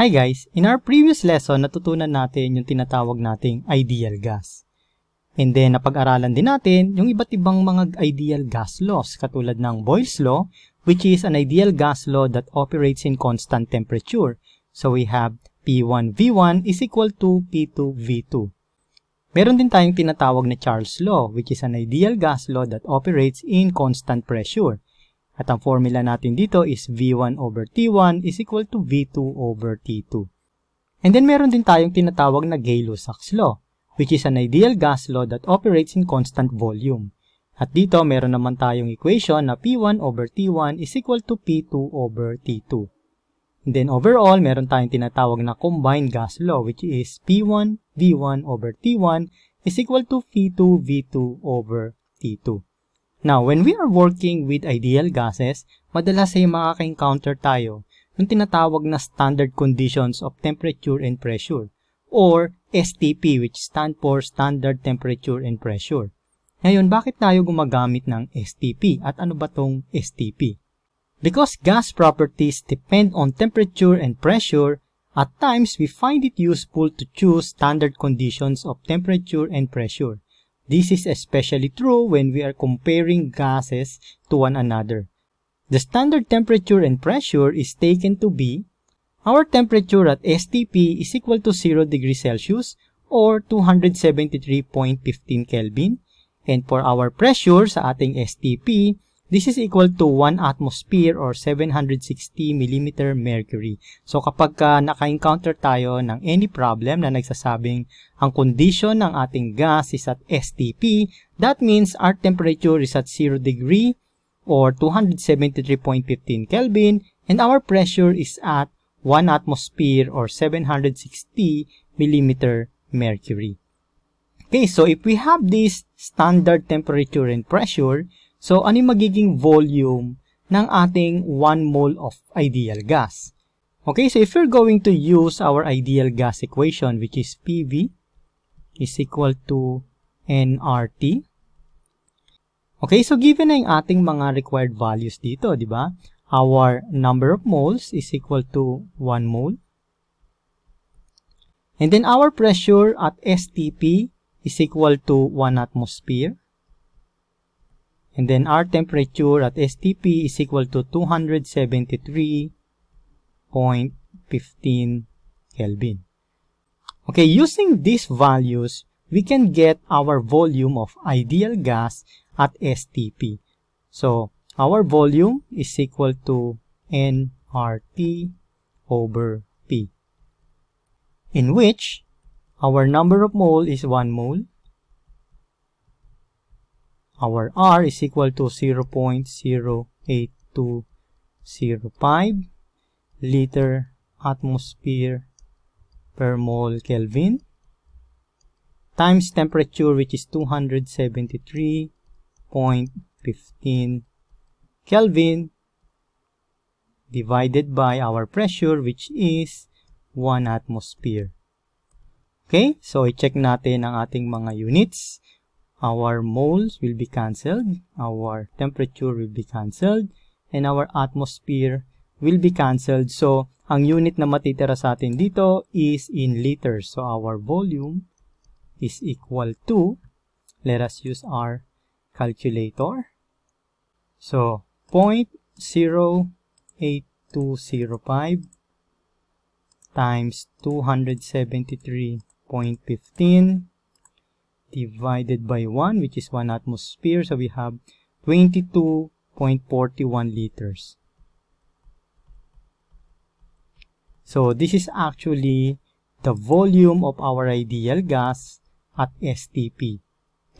Hi guys! In our previous lesson, natutunan natin yung tinatawag nating ideal gas. And then, napag-aralan din natin yung iba't ibang mga ideal gas laws katulad ng Boyle's Law, which is an ideal gas law that operates in constant temperature. So we have P1V1 is equal to P2V2. Meron din tayong tinatawag na Charles Law, which is an ideal gas law that operates in constant pressure. At ang formula natin dito is V1 over T1 is equal to V2 over T2. And then meron din tayong tinatawag na Gay-Lussac's law, which is an ideal gas law that operates in constant volume. At dito meron naman tayong equation na P1 over T1 is equal to P2 over T2. And then overall, meron tayong tinatawag na combined gas law, which is P1 V1 over T1 is equal to V2 V2 over T2. Now, when we are working with ideal gases, madalas ay makaka-encounter tayo ng tinatawag na standard conditions of temperature and pressure or STP which stand for standard temperature and pressure. Ngayon, bakit tayo gumagamit ng STP at ano ba tong STP? Because gas properties depend on temperature and pressure, at times we find it useful to choose standard conditions of temperature and pressure. This is especially true when we are comparing gases to one another. The standard temperature and pressure is taken to be our temperature at STP is equal to 0 degrees Celsius or 273.15 Kelvin and for our pressure sa ating STP This is equal to 1 atmosphere or 760 millimeter mercury. So kapag uh, naka-encounter tayo ng any problem na nagsasabing ang condition ng ating gas is at STP, that means our temperature is at 0 degree or 273.15 Kelvin and our pressure is at 1 atmosphere or 760 millimeter mercury. Okay, so if we have this standard temperature and pressure, So, ano magiging volume ng ating 1 mole of ideal gas? Okay, so if you're going to use our ideal gas equation, which is PV is equal to nRT. Okay, so given na yung ating mga required values dito, di ba? Our number of moles is equal to 1 mole. And then our pressure at STP is equal to 1 atmosphere. And then our temperature at STP is equal to 273.15 Kelvin. Okay, using these values, we can get our volume of ideal gas at STP. So, our volume is equal to nRT over P, in which our number of mole is 1 mole, our R is equal to 0.08205 liter atmosphere per mole Kelvin times temperature which is 273.15 Kelvin divided by our pressure which is 1 atmosphere. Okay? So, i-check natin ang ating mga units our moles will be cancelled, our temperature will be cancelled, and our atmosphere will be cancelled. So, ang unit na matitira sa atin dito is in liters. So, our volume is equal to, let us use our calculator. So, 0.08205 times 273.15 divided by 1, which is 1 atmosphere. So we have 22.41 liters. So this is actually the volume of our ideal gas at STP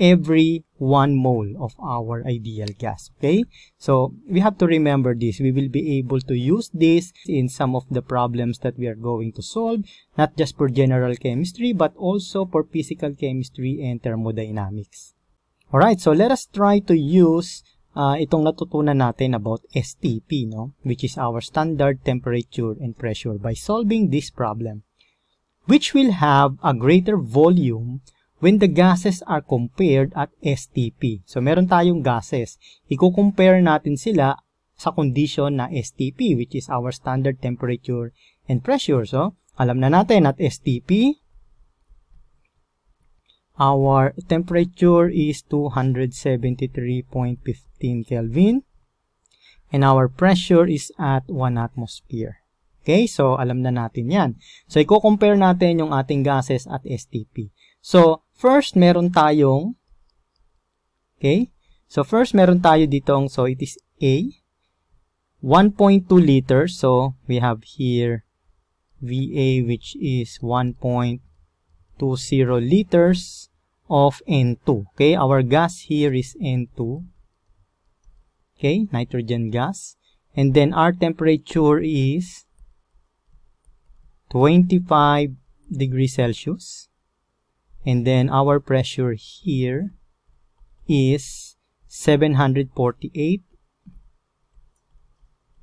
every 1 mole of our ideal gas. Okay? So, we have to remember this. We will be able to use this in some of the problems that we are going to solve, not just for general chemistry, but also for physical chemistry and thermodynamics. Alright, so let us try to use uh, itong natutunan natin about STP, no? which is our standard temperature and pressure by solving this problem, which will have a greater volume when the gases are compared at STP. So, meron tayong gases. Iko-compare natin sila sa condition na STP, which is our standard temperature and pressure. So, alam na natin at STP, our temperature is 273.15 Kelvin and our pressure is at 1 atmosphere. Okay, so alam na natin yan. So, iko compare natin yung ating gases at STP. So, First, meron tayong, okay? So, first, meron tayo ditong, so it is A, 1.2 liters. So, we have here VA which is 1.20 liters of N2. Okay, our gas here is N2. Okay, nitrogen gas. And then our temperature is 25 degrees Celsius and then our pressure here is 748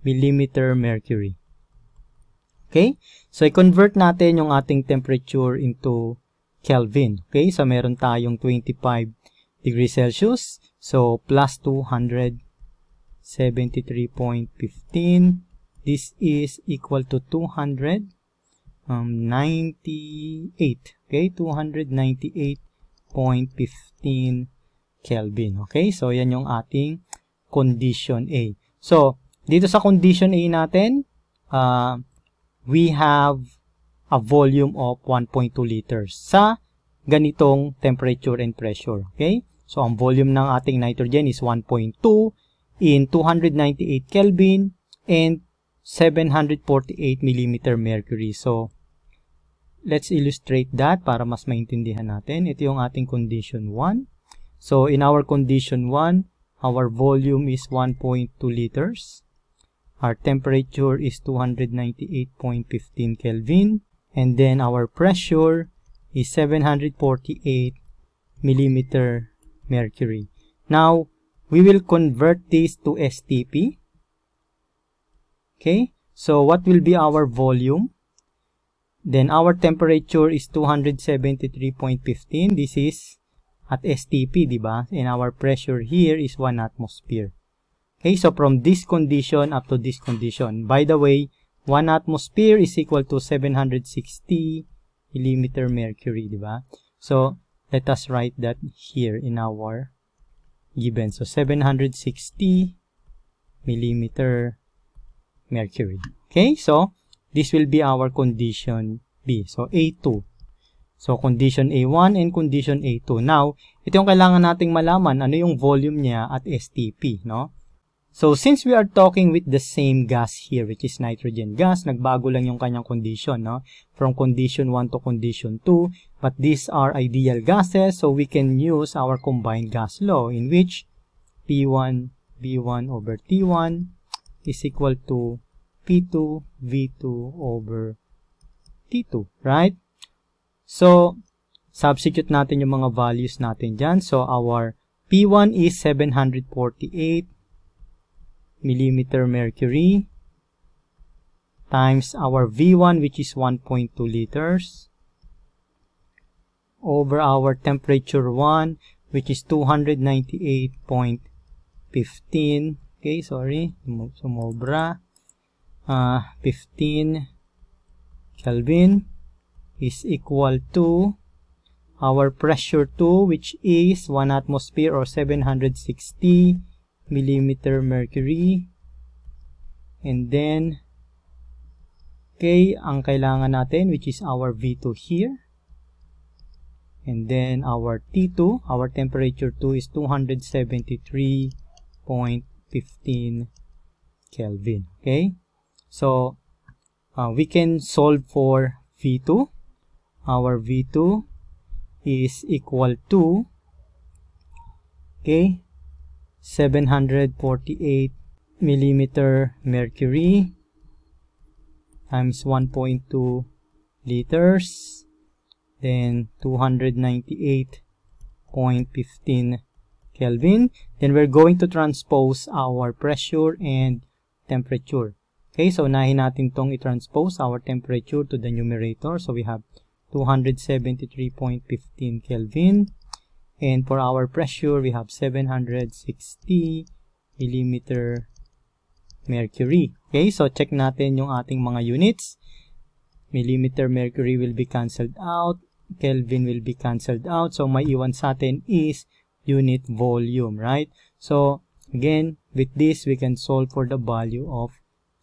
millimeter mercury. Okay? So, i-convert natin yung ating temperature into Kelvin. Okay? So, meron tayong 25 degrees Celsius. So, plus 273.15. This is equal to 200 um, 98. Okay, 298.15 Kelvin. Okay, so yan yung ating condition A. So, dito sa condition A natin, uh, we have a volume of 1.2 liters sa ganitong temperature and pressure. Okay? So, ang volume ng ating nitrogen is 1.2 in 298 Kelvin and 748 millimeter mercury. So, let's illustrate that para mas maintindihan natin. Ito yung ating condition 1. So, in our condition 1, our volume is 1.2 liters. Our temperature is 298.15 Kelvin. And then our pressure is 748 millimeter mercury. Now, we will convert this to STP. Okay? So, what will be our volume? Then our temperature is 273.15. This is at STP, di ba? And our pressure here is 1 atmosphere. Okay, so from this condition up to this condition. By the way, 1 atmosphere is equal to 760 millimeter mercury, di ba? So, let us write that here in our given. So, 760 millimeter mercury. Okay, so This will be our condition B. So, A2. So, condition A1 and condition A2. Now, ito yung kailangan nating malaman, ano yung volume niya at STP, no? So, since we are talking with the same gas here, which is nitrogen gas, nagbago lang yung kanyang condition, no? From condition 1 to condition 2, but these are ideal gases, so we can use our combined gas law, in which P1, B1 over T1 is equal to P2 V2 over T2, right? So, substitute natin yung mga values natin dyan. So, our P1 is 748 millimeter mercury times our V1 which is 1.2 liters over our temperature 1 which is 298.15 okay sorry sumobra uh, ah, 15 Kelvin is equal to our pressure 2 which is 1 atmosphere or 760 millimeter mercury and then K ang kailangan natin which is our V2 here and then our T2 our temperature 2 is 273.15 Kelvin okay So uh, we can solve for V2. Our V2 is equal to okay 748 millimeter mercury times 1.2 liters then 298.15 Kelvin then we're going to transpose our pressure and temperature Okay, so unahin natin tong i-transpose our temperature to the numerator. So we have 273.15 Kelvin. And for our pressure, we have 760 millimeter mercury. Okay, so check natin yung ating mga units. Millimeter mercury will be cancelled out. Kelvin will be cancelled out. So may iwan sa atin is unit volume, right? So again, with this, we can solve for the value of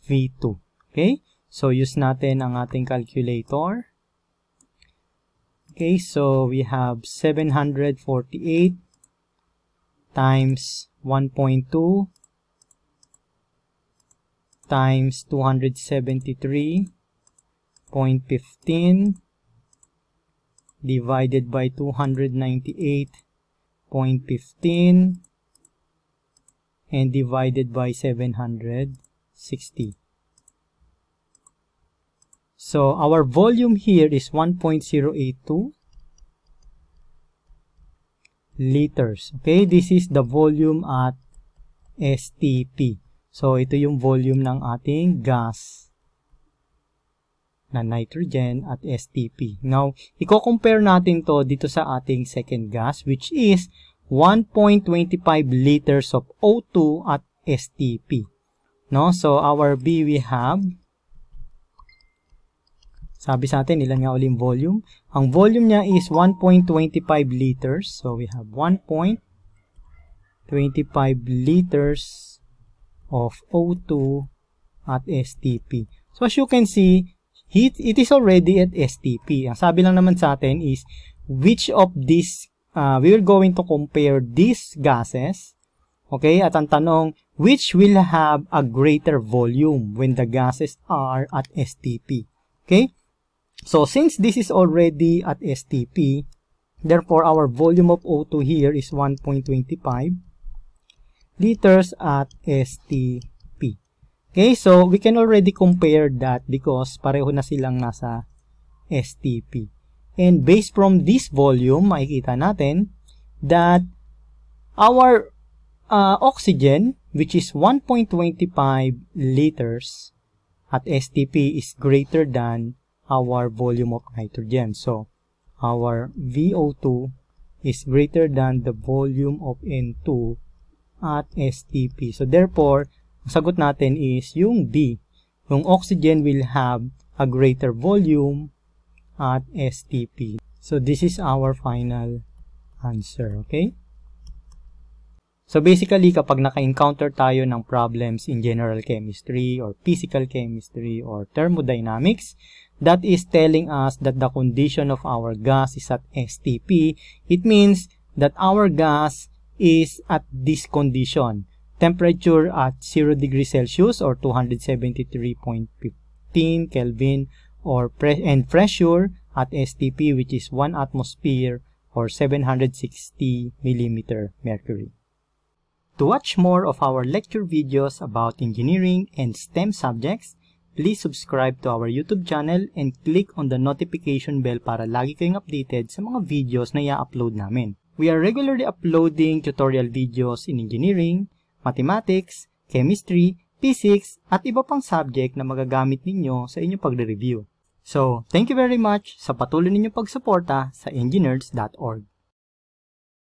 V2. Okay? So, use natin ang ating calculator. Okay, so we have 748 times 1.2 times 273.15 divided by 298.15 and divided by 700. 60. So our volume here is 1.082 liters. Okay, this is the volume at STP. So ito yung volume ng ating gas na nitrogen at STP. Now, i-compare natin to dito sa ating second gas which is 1.25 liters of O2 at STP. No? So, our B we have, sabi sa atin, ilan nga ulit volume? Ang volume niya is 1.25 liters. So, we have 1.25 liters of O2 at STP. So, as you can see, heat, it is already at STP. Ang sabi lang naman sa atin is, which of these, uh, we are going to compare these gases Okay, at ang tanong, which will have a greater volume when the gases are at STP? Okay, so since this is already at STP, therefore our volume of O2 here is 1.25 liters at STP. Okay, so we can already compare that because pareho na silang nasa STP. And based from this volume, makikita natin that our uh, oxygen, which is 1.25 liters at STP is greater than our volume of nitrogen. So, our VO2 is greater than the volume of N2 at STP. So, therefore, ang sagot natin is yung B. Yung oxygen will have a greater volume at STP. So, this is our final answer. Okay? So basically, kapag naka-encounter tayo ng problems in general chemistry or physical chemistry or thermodynamics, that is telling us that the condition of our gas is at STP. It means that our gas is at this condition, temperature at 0 degrees Celsius or 273.15 Kelvin or pre and pressure at STP which is 1 atmosphere or 760 millimeter mercury. To watch more of our lecture videos about engineering and STEM subjects, please subscribe to our YouTube channel and click on the notification bell para lagi kayong updated sa mga videos na i-upload namin. We are regularly uploading tutorial videos in engineering, mathematics, chemistry, physics, at iba pang subject na magagamit ninyo sa inyong pagre-review. So, thank you very much sa patuloy ninyong pagsuporta sa engineers.org.